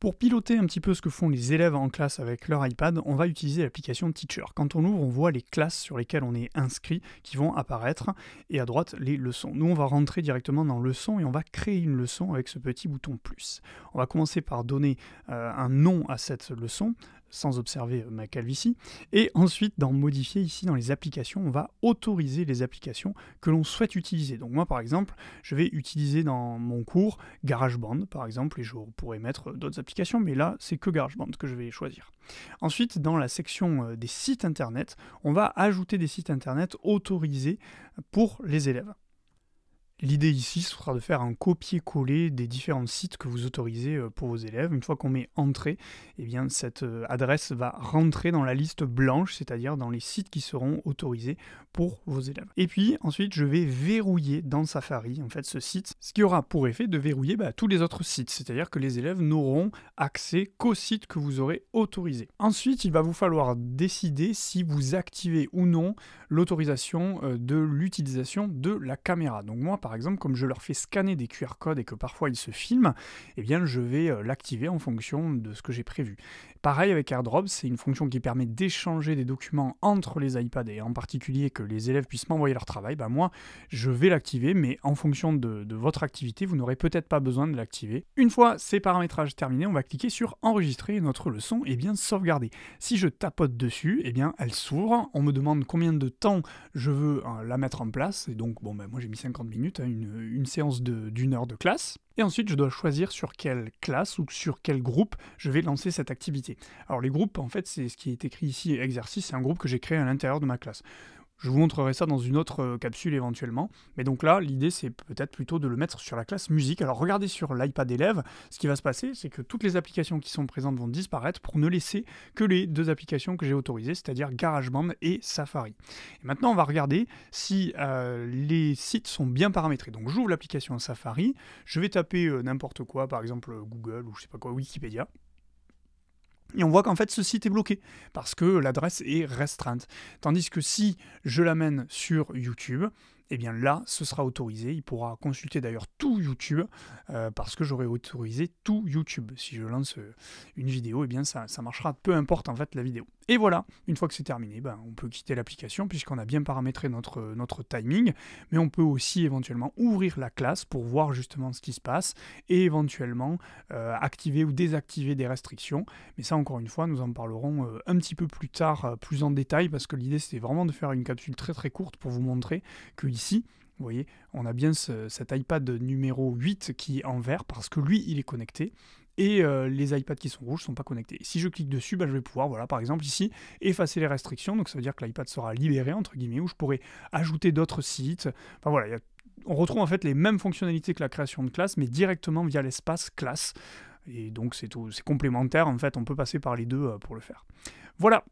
Pour piloter un petit peu ce que font les élèves en classe avec leur iPad, on va utiliser l'application Teacher. Quand on ouvre, on voit les classes sur lesquelles on est inscrit qui vont apparaître et à droite les leçons. Nous, on va rentrer directement dans leçon et on va créer une leçon avec ce petit bouton plus. On va commencer par donner euh, un nom à cette leçon sans observer ma calvitie. Et ensuite, dans modifier ici dans les applications, on va autoriser les applications que l'on souhaite utiliser. Donc moi par exemple, je vais utiliser dans mon cours GarageBand par exemple et je pourrais mettre d'autres applications mais là, c'est que GarageBand que je vais choisir. Ensuite, dans la section euh, des sites internet, on va ajouter des sites internet autorisés pour les élèves. L'idée ici sera de faire un copier-coller des différents sites que vous autorisez euh, pour vos élèves. Une fois qu'on met entrée, eh bien cette euh, adresse va rentrer dans la liste blanche, c'est-à-dire dans les sites qui seront autorisés pour vos élèves. Et puis ensuite, je vais verrouiller dans Safari en fait ce site, ce qui aura pour effet de verrouiller bah, tous les autres sites, c'est-à-dire que les élèves n'auront accès qu'aux sites que vous aurez autorisés. Ensuite, il va vous falloir décider si vous activez ou non l'autorisation euh, de l'utilisation de la caméra. Donc moi par par exemple, comme je leur fais scanner des QR codes et que parfois ils se filment, eh bien je vais euh, l'activer en fonction de ce que j'ai prévu. Pareil avec AirDrop, c'est une fonction qui permet d'échanger des documents entre les iPads et en particulier que les élèves puissent m'envoyer leur travail. Bah moi, je vais l'activer, mais en fonction de, votre activité, vous n'aurez peut-être pas besoin de l'activer. Une fois ces paramétrages terminés, on va cliquer sur enregistrer notre leçon et eh bien sauvegarder Si je tapote dessus, eh bien elle s'ouvre. On me demande combien de temps je veux hein, la mettre en place. Et donc, bon, ben moi j'ai mis 50 minutes une, une séance d'une heure de classe. Et ensuite, je dois choisir sur quelle classe ou sur quel groupe je vais lancer cette activité. Alors les groupes, en fait, c'est ce qui est écrit ici, exercice, c'est un groupe que j'ai créé à l'intérieur de ma classe. Je vous montrerai ça dans une autre euh, capsule éventuellement. Mais donc là, l'idée, c'est peut-être plutôt de le mettre sur la classe musique. Alors regardez sur l'iPad élève, ce qui va se passer, c'est que toutes les applications qui sont présentes vont disparaître pour ne laisser que les deux applications que j'ai autorisées, c'est-à-dire GarageBand et Safari. Et maintenant, on va regarder si euh, les sites sont bien paramétrés. Donc j'ouvre l'application Safari, je vais taper euh, n'importe quoi, par exemple Google ou je sais pas quoi, Wikipédia. Et on voit qu'en fait ce site est bloqué parce que l'adresse est restreinte. Tandis que si je l'amène sur YouTube, eh bien là, ce sera autorisé. Il pourra consulter d'ailleurs tout YouTube, euh, parce que j'aurai autorisé tout YouTube. Si je lance euh, une vidéo, eh bien ça marchera, peu importe en fait la vidéo. Et voilà, une fois que c'est terminé, ben, on peut quitter l'application puisqu'on a bien paramétré notre, notre timing, mais on peut aussi éventuellement ouvrir la classe pour voir justement ce qui se passe et éventuellement euh, activer ou désactiver des restrictions. Mais ça, encore une fois, nous en parlerons euh, un petit peu plus tard, euh, plus en détail, parce que l'idée c'était vraiment de faire une capsule très très courte pour vous montrer que ici, vous voyez, on a bien cet iPad numéro 8 qui est en vert parce que lui, il est connecté et euh, les iPads qui sont rouges ne sont pas connectés. si je clique dessus, bah, je vais pouvoir, voilà, par exemple ici, effacer les restrictions. Donc ça veut dire que l'iPad sera libéré, entre guillemets, où je pourrais ajouter d'autres sites. voilà, on retrouve en fait les mêmes fonctionnalités que la création de classe, mais directement via l'espace classe. Et donc c'est c'est complémentaire en fait, on peut passer par les deux euh, pour le faire. Voilà,